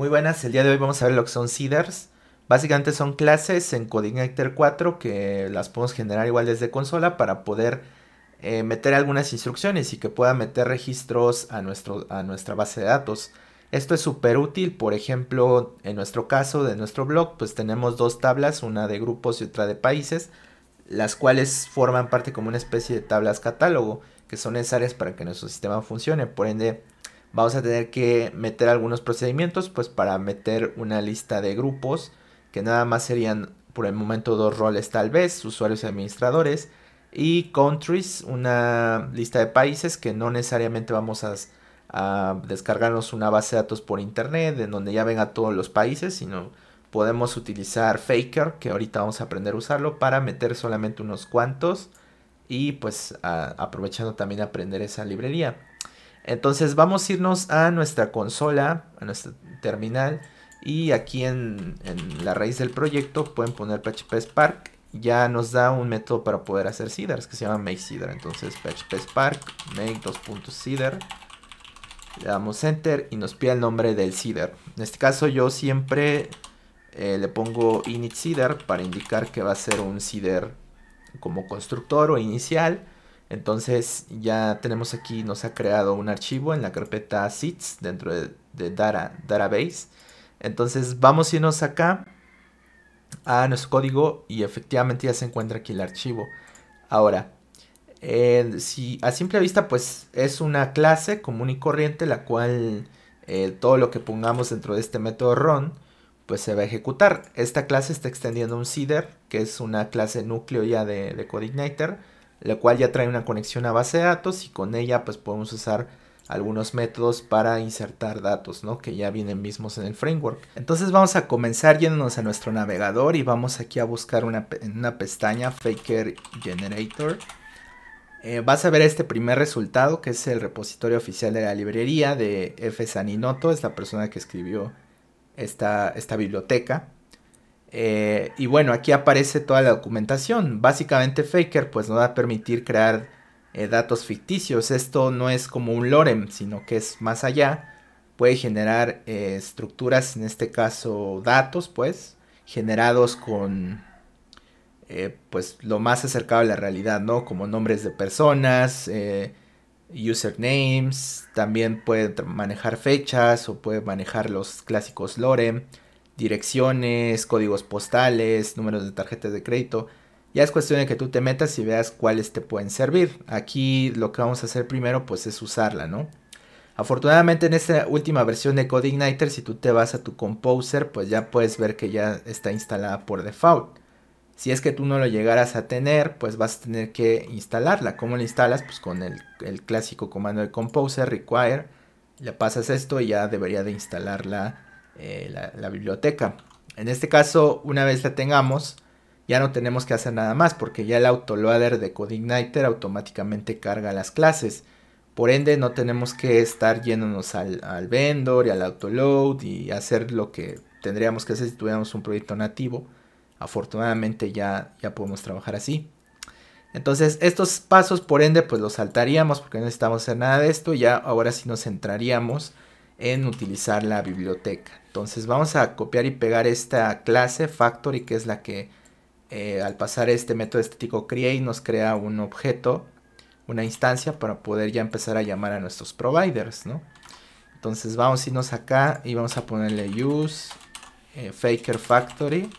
Muy buenas, el día de hoy vamos a ver lo que son CIDRs Básicamente son clases en Codeigniter 4 que las podemos generar igual desde consola para poder eh, meter algunas instrucciones y que pueda meter registros a, nuestro, a nuestra base de datos. Esto es súper útil, por ejemplo, en nuestro caso de nuestro blog, pues tenemos dos tablas, una de grupos y otra de países, las cuales forman parte como una especie de tablas catálogo, que son necesarias para que nuestro sistema funcione. Por ende, vamos a tener que meter algunos procedimientos pues para meter una lista de grupos que nada más serían por el momento dos roles tal vez, usuarios y administradores y countries, una lista de países que no necesariamente vamos a, descargarnos una base de datos por internet en donde ya venga todos los países, sino podemos utilizar Faker, que ahorita vamos a aprender a usarlo, para meter solamente unos cuantos y pues aprovechando también aprender esa librería. Entonces vamos a irnos a nuestra consola, a nuestro terminal. Y aquí en, la raíz del proyecto pueden poner PHP Ya nos da un método para poder hacer ciders que se llama make Entonces PHP Spark make 2.cider. Le damos enter y nos pide el nombre del cider En este caso yo siempre eh, le pongo init para indicar que va a ser un cider como constructor o inicial. Entonces ya tenemos aquí, nos ha creado un archivo en la carpeta SITS dentro de, Database. Entonces vamos a irnos acá a nuestro código y efectivamente ya se encuentra aquí el archivo. Ahora, si a simple vista pues es una clase común y corriente la cual eh, todo lo que pongamos dentro de este método run pues se va a ejecutar. Esta clase está extendiendo un SIDer que es una clase núcleo ya de, de Codeigniter la cual ya trae una conexión a base de datos y con ella pues podemos usar algunos métodos para insertar datos, ¿no? Que ya vienen mismos en el framework. Entonces vamos a comenzar yéndonos a nuestro navegador y vamos aquí a buscar una, una pestaña Faker Generator. Eh, vas a ver este primer resultado que es el repositorio oficial de la librería de F. Saninoto, es la persona que escribió esta, esta biblioteca. Eh, y bueno, aquí aparece toda la documentación. Básicamente Faker pues nos va a permitir crear eh, datos ficticios. Esto no es como un lorem, sino que es más allá. Puede generar eh, estructuras, en este caso datos, pues, generados con pues lo más acercado a la realidad, ¿no? Como nombres de personas, usernames, también puede manejar fechas o puede manejar los clásicos lorem direcciones, códigos postales, números de tarjetas de crédito. Ya es cuestión de que tú te metas y veas cuáles te pueden servir. Aquí lo que vamos a hacer primero pues es usarla, ¿no? Afortunadamente en esta última versión de CodeIgniter... si tú te vas a tu Composer, pues ya puedes ver que ya está instalada por default. Si es que tú no lo llegaras a tener, pues vas a tener que instalarla. ¿Cómo la instalas? Pues con el, el clásico comando de Composer, require, le pasas esto y ya debería de instalarla eh, la, biblioteca. En este caso, una vez la tengamos, ya no tenemos que hacer nada más porque ya el autoloader de CodeIgniter automáticamente carga las clases. Por ende, no tenemos que estar yéndonos al, vendor y al autoload y hacer lo que tendríamos que hacer si tuviéramos un proyecto nativo. Afortunadamente ya, ya podemos trabajar así. Entonces, estos pasos, por ende, pues los saltaríamos porque no necesitamos hacer nada de esto. Ya ahora sí nos centraríamos en utilizar la biblioteca. Entonces vamos a copiar y pegar esta clase factory que es la que eh, al pasar este método estético create nos crea un objeto, una instancia para poder ya empezar a llamar a nuestros providers, ¿no? Entonces vamos a irnos acá y vamos a ponerle use eh, faker factory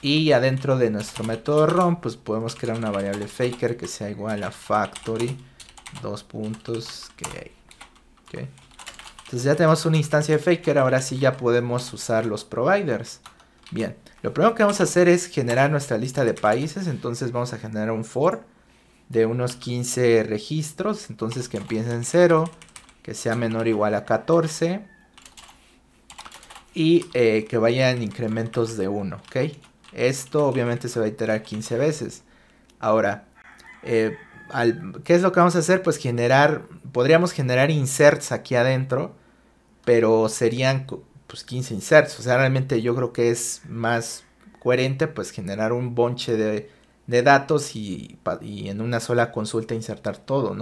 y adentro de nuestro método rom pues podemos crear una variable faker que sea igual a factory dos puntos que hay. Okay. Entonces ya tenemos una instancia de Faker, ahora sí ya podemos usar los providers. Bien, lo primero que vamos a hacer es generar nuestra lista de países, entonces vamos a generar un for de unos 15 registros, entonces que empiece en 0, que sea menor o igual a 14 y eh, que vaya en incrementos de 1, ¿ok? Esto obviamente se va a iterar 15 veces. Ahora, eh, ¿qué es lo que vamos a hacer? Pues generar, podríamos generar inserts aquí adentro pero serían 15 pues, inserts. O sea, realmente yo creo que es más coherente pues generar un bonche de, datos y, en una sola consulta insertar todo,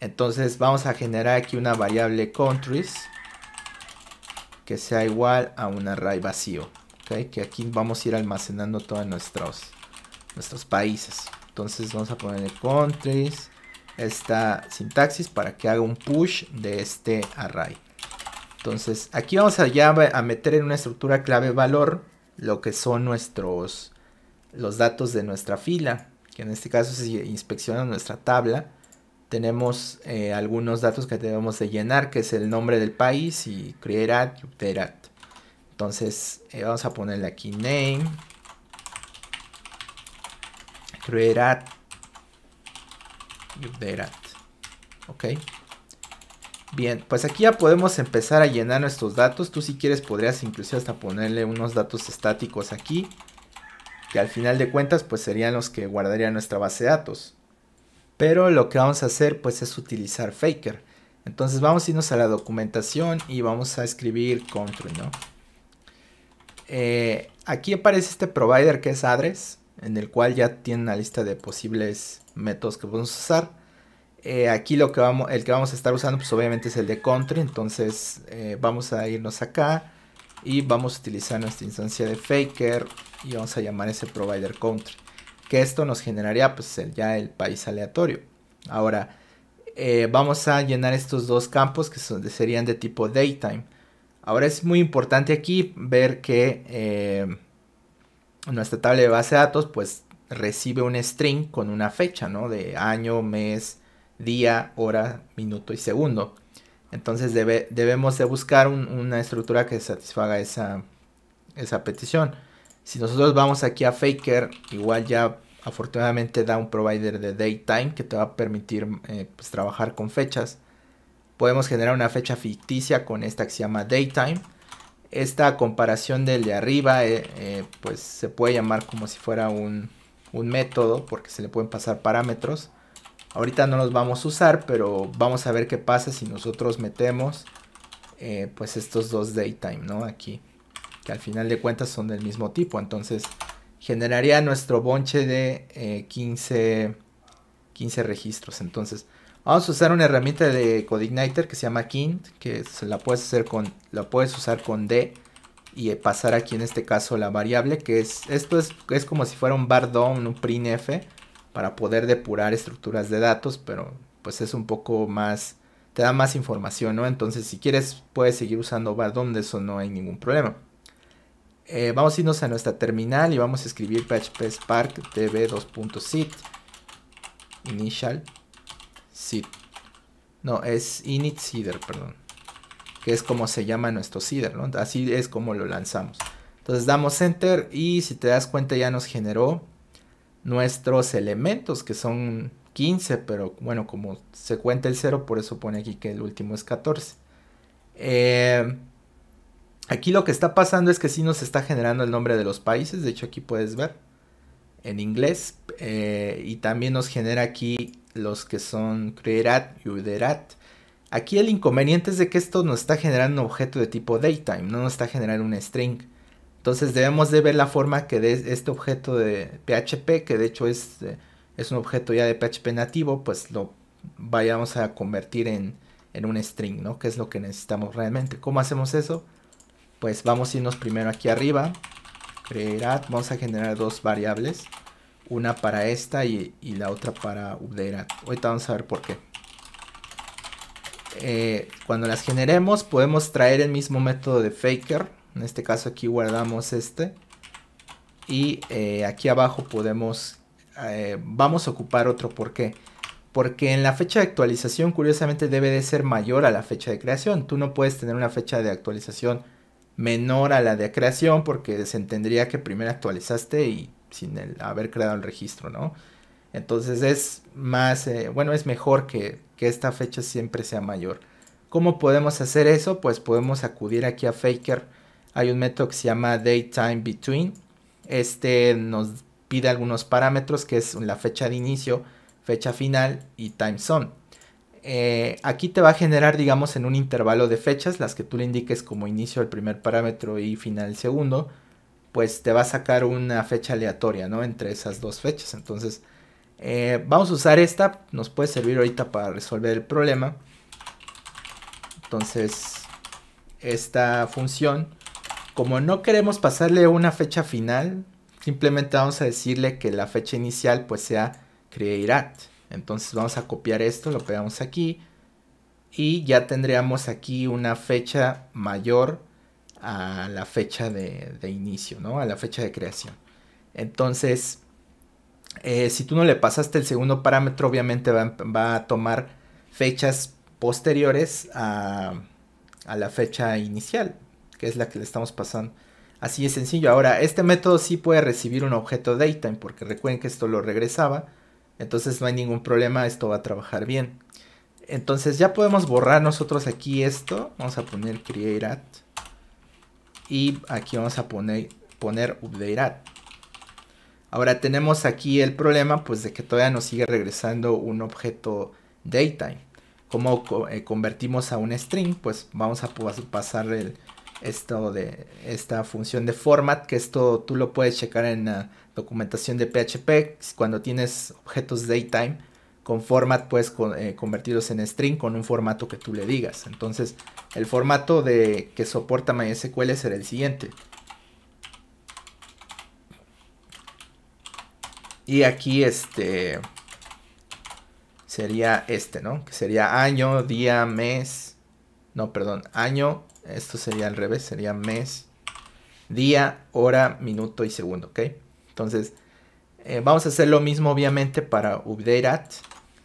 Entonces vamos a generar aquí una variable countries que sea igual a un array vacío, Que aquí vamos a ir almacenando todos nuestros, nuestros países. Entonces vamos a ponerle countries, esta sintaxis para que haga un push de este array. Entonces, aquí vamos ya a meter en una estructura clave valor lo que son nuestros los datos de nuestra fila, que en este caso si inspecciona nuestra tabla, tenemos eh, algunos datos que debemos de llenar, que es el nombre del país y create Entonces, eh, vamos a ponerle aquí name, create y Okay. ¿Ok? Bien, pues aquí ya podemos empezar a llenar nuestros datos. Tú si quieres podrías incluso hasta ponerle unos datos estáticos aquí. Que al final de cuentas pues serían los que guardaría nuestra base de datos. Pero lo que vamos a hacer pues es utilizar Faker. Entonces vamos a irnos a la documentación y vamos a escribir control, ¿no? Eh, aquí aparece este provider que es address. En el cual ya tiene una lista de posibles métodos que podemos usar. Eh, aquí lo que vamos, el que vamos a estar usando pues obviamente es el de country, entonces eh, vamos a irnos acá y vamos a utilizar nuestra instancia de faker y vamos a llamar ese provider country, que esto nos generaría pues el, ya el país aleatorio. Ahora eh, vamos a llenar estos dos campos que son, serían de tipo daytime. Ahora es muy importante aquí ver que nuestra tabla de base de datos pues recibe un string con una fecha, ¿no? De año, mes, día, hora, minuto y segundo. Entonces debemos de buscar una estructura que satisfaga esa, petición. Si nosotros vamos aquí a Faker, igual ya afortunadamente da un provider de daytime que te va a permitir eh, pues, trabajar con fechas. Podemos generar una fecha ficticia con esta que se llama daytime. Esta comparación del de arriba eh, eh, pues se puede llamar como si fuera un, un método porque se le pueden pasar parámetros. Ahorita no los vamos a usar, pero vamos a ver qué pasa si nosotros metemos eh, pues estos dos daytime, ¿no? Aquí, que al final de cuentas son del mismo tipo. Entonces generaría nuestro bonche de 15, eh, 15 registros. Entonces vamos a usar una herramienta de CodeIgniter que se llama Kint, que se la puedes, hacer con, la puedes usar con D y pasar aquí en este caso la variable que es, esto es, como si fuera un bar DOM, un printf para poder depurar estructuras de datos, pero pues es un poco más, te da más información, ¿no? Entonces si quieres puedes seguir usando Bardom, de eso no hay ningún problema. Eh, vamos a irnos a nuestra terminal y vamos a escribir php spark tv 2.sit initial sit. No, es init seeder, perdón. Que es como se llama nuestro seeder, ¿no? Así es como lo lanzamos. Entonces damos enter y si te das cuenta ya nos generó nuestros elementos, que son 15, pero bueno, como se cuenta el 0, por eso pone aquí que el último es 14. Eh, aquí lo que está pasando es que si nos está generando el nombre de los países, de hecho aquí puedes ver en inglés, eh, y también nos genera aquí los que son creerat y uderat. Aquí el inconveniente es de que esto nos está generando un objeto de tipo datetime, no nos está generando un string. Entonces debemos de ver la forma que de este objeto de PHP, que de hecho es, eh, es un objeto ya de PHP nativo, pues lo vayamos a convertir en, un string, ¿no? Que es lo que necesitamos realmente. ¿Cómo hacemos eso? Pues vamos a irnos primero aquí arriba, crear, vamos a generar dos variables, una para esta y, la otra para update. Ahorita vamos a ver por qué. Eh, cuando las generemos podemos traer el mismo método de faker en este caso aquí guardamos este. Y eh, aquí abajo podemos... Eh, vamos a ocupar otro por qué. Porque en la fecha de actualización curiosamente debe de ser mayor a la fecha de creación. Tú no puedes tener una fecha de actualización menor a la de creación porque se entendería que primero actualizaste y sin haber creado el registro, ¿no? Entonces es más, eh, bueno, es mejor que, que, esta fecha siempre sea mayor. ¿Cómo podemos hacer eso? Pues podemos acudir aquí a Faker hay un método que se llama Daytime Between. Este nos pide algunos parámetros que es la fecha de inicio, fecha final y time zone. Eh, aquí te va a generar, digamos, en un intervalo de fechas, las que tú le indiques como inicio el primer parámetro y final el segundo, pues te va a sacar una fecha aleatoria, Entre esas dos fechas. Entonces, eh, vamos a usar esta, nos puede servir ahorita para resolver el problema. Entonces, esta función como no queremos pasarle una fecha final, simplemente vamos a decirle que la fecha inicial pues sea createAt. Entonces vamos a copiar esto, lo pegamos aquí y ya tendríamos aquí una fecha mayor a la fecha de, inicio, ¿no? A la fecha de creación. Entonces, eh, si tú no le pasaste el segundo parámetro, obviamente va, a em-, tomar fechas posteriores a la fecha inicial que es la que le estamos pasando. Así es sencillo. Ahora, este método sí puede recibir un objeto datetime, porque recuerden que esto lo regresaba. Entonces no hay ningún problema, esto va a trabajar bien. Entonces ya podemos borrar nosotros aquí esto. Vamos a poner createAt. Y aquí vamos a poner, poner Ahora tenemos aquí el problema pues de que todavía nos sigue regresando un objeto datetime. Como eh, convertimos a un string, pues vamos a pasar el, esto de esta función de format, que esto tú lo puedes checar en la ah, documentación de PHP. Cuando tienes objetos datetime con format, puedes eh, convertirlos en string con un formato que tú le digas. Entonces, el formato de, que soporta MySQL será el siguiente. Y aquí este sería este, ¿no? Que sería año, día, mes. No, perdón, año, esto sería al revés, sería mes, día, hora, minuto y segundo, ¿ok? Entonces, eh, vamos a hacer lo mismo obviamente para updateAt.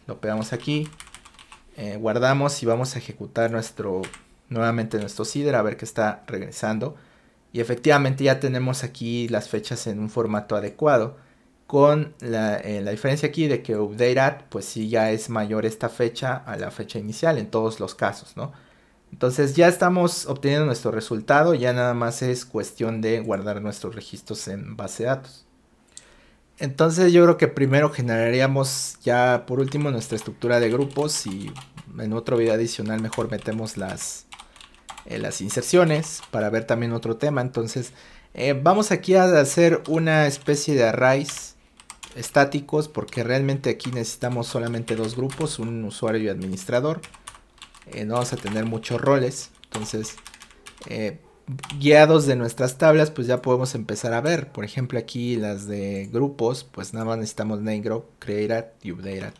Lo pegamos aquí, eh, guardamos y vamos a ejecutar nuestro nuevamente nuestro CIDR a ver que está regresando. Y efectivamente ya tenemos aquí las fechas en un formato adecuado. Con la, eh, diferencia aquí de que updateAt pues sí ya es mayor esta fecha a la fecha inicial en todos los casos, ¿no? Entonces ya estamos obteniendo nuestro resultado, ya nada más es cuestión de guardar nuestros registros en base de datos. Entonces yo creo que primero generaríamos ya por último nuestra estructura de grupos y en otro video adicional mejor metemos las, eh, las inserciones para ver también otro tema. Entonces eh, vamos aquí a hacer una especie de arrays estáticos porque realmente aquí necesitamos solamente dos grupos, un usuario y administrador. Eh, no vamos a tener muchos roles. Entonces, eh, guiados de nuestras tablas, pues ya podemos empezar a ver. Por ejemplo, aquí las de grupos, pues nada más necesitamos negro createat y updateat.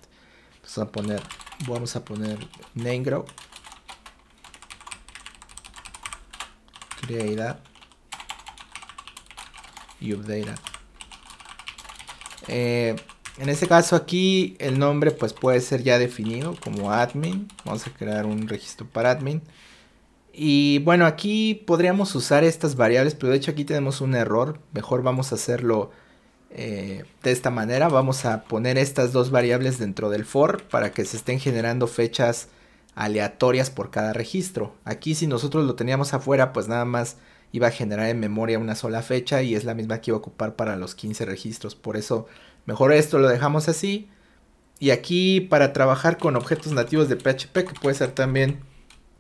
Vamos a poner, vamos a poner negro y update. Eh, en este caso aquí el nombre pues puede ser ya definido como admin. Vamos a crear un registro para admin. Y bueno, aquí podríamos usar estas variables, pero de hecho aquí tenemos un error. Mejor vamos a hacerlo eh, de esta manera. Vamos a poner estas dos variables dentro del for para que se estén generando fechas aleatorias por cada registro. Aquí si nosotros lo teníamos afuera, pues nada más iba a generar en memoria una sola fecha y es la misma que iba a ocupar para los 15 registros. Por eso Mejor esto lo dejamos así. Y aquí para trabajar con objetos nativos de PHP, que puede ser también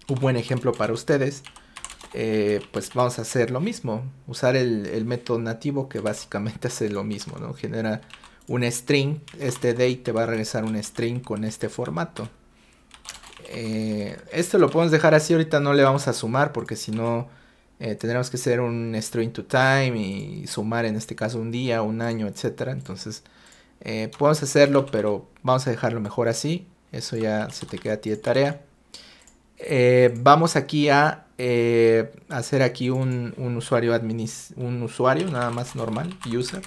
un buen ejemplo para ustedes, eh, pues vamos a hacer lo mismo. Usar el, método nativo que básicamente hace lo mismo, ¿no? Genera un string, este date te va a regresar un string con este formato. Eh, esto lo podemos dejar así, ahorita no le vamos a sumar porque si no eh, tendremos que hacer un string to time y sumar en este caso un día, un año, etcétera. Entonces eh, podemos hacerlo, pero vamos a dejarlo mejor así. Eso ya se te queda a ti de tarea. Eh, vamos aquí a hacer aquí un, usuario un usuario nada más normal, user.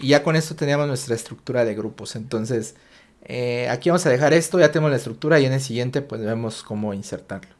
Y ya con esto teníamos nuestra estructura de grupos. Entonces aquí vamos a dejar esto, ya tenemos la estructura y en el siguiente pues vemos cómo insertarlo.